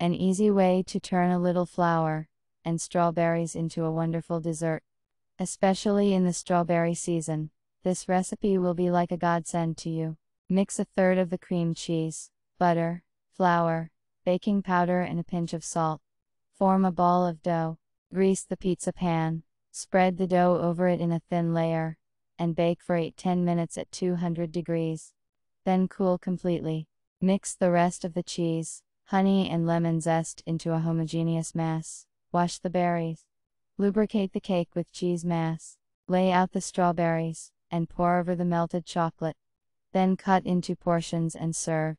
An easy way to turn a little flour and strawberries into a wonderful dessert. Especially in the strawberry season, this recipe will be like a godsend to you. Mix a third of the cream cheese, butter, flour, baking powder and a pinch of salt. Form a ball of dough. Grease the pizza pan, spread the dough over it in a thin layer, and bake for 8-10 minutes at 200 degrees. Then cool completely. Mix the rest of the cheese, honey and lemon zest into a homogeneous mass. Wash the berries. Lubricate the cake with cheese mass. Lay out the strawberries, and pour over the melted chocolate. Then cut into portions and serve.